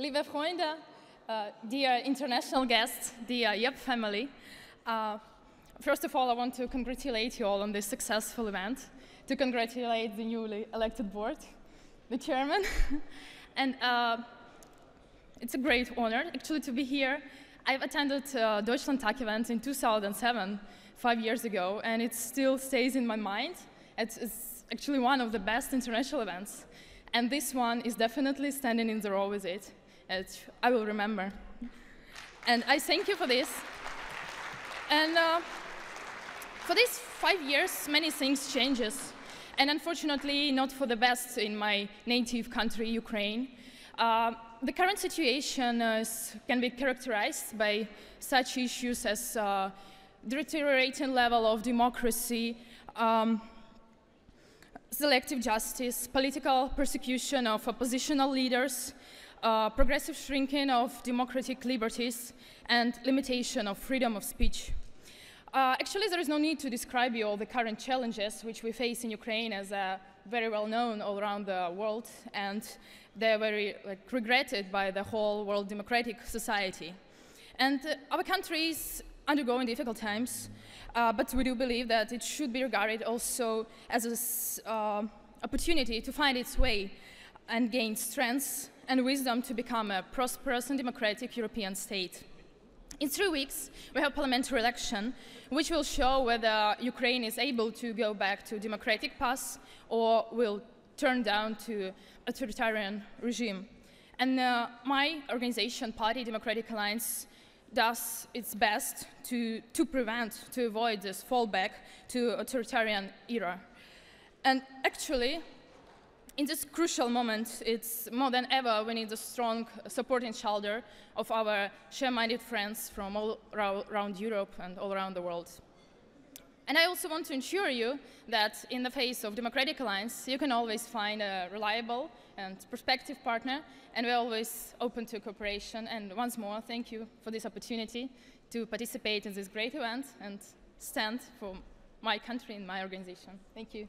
Liebe Freunde, uh, dear international guests, dear YEP family, uh, first of all, I want to congratulate you all on this successful event, to congratulate the newly elected board, the chairman, and uh, it's a great honor actually to be here. I've attended uh, Deutschland Tag event in 2007, five years ago, and it still stays in my mind. It's, it's actually one of the best international events, and this one is definitely standing in the row with it. I will remember. And I thank you for this. And uh, for these five years, many things changes. And unfortunately, not for the best in my native country, Ukraine. Uh, the current situation can be characterized by such issues as uh, deteriorating level of democracy, um, selective justice, political persecution of oppositional leaders, uh, progressive shrinking of democratic liberties and limitation of freedom of speech. Uh, actually, there is no need to describe you all the current challenges which we face in Ukraine as uh, very well known all around the world, and they're very like, regretted by the whole world democratic society. And uh, our country is undergoing difficult times, uh, but we do believe that it should be regarded also as an uh, opportunity to find its way and gain strength and wisdom to become a prosperous and democratic European state. In three weeks, we have a parliamentary election, which will show whether Ukraine is able to go back to democratic path or will turn down to authoritarian regime. And uh, my organization, Party Democratic Alliance, does its best to, to prevent, to avoid this fallback to authoritarian era. And actually, in this crucial moment, it's more than ever, we need a strong supporting shoulder of our share-minded friends from all around Europe and all around the world. And I also want to ensure you that in the face of Democratic Alliance, you can always find a reliable and prospective partner, and we're always open to cooperation. And once more, thank you for this opportunity to participate in this great event and stand for my country and my organization. Thank you.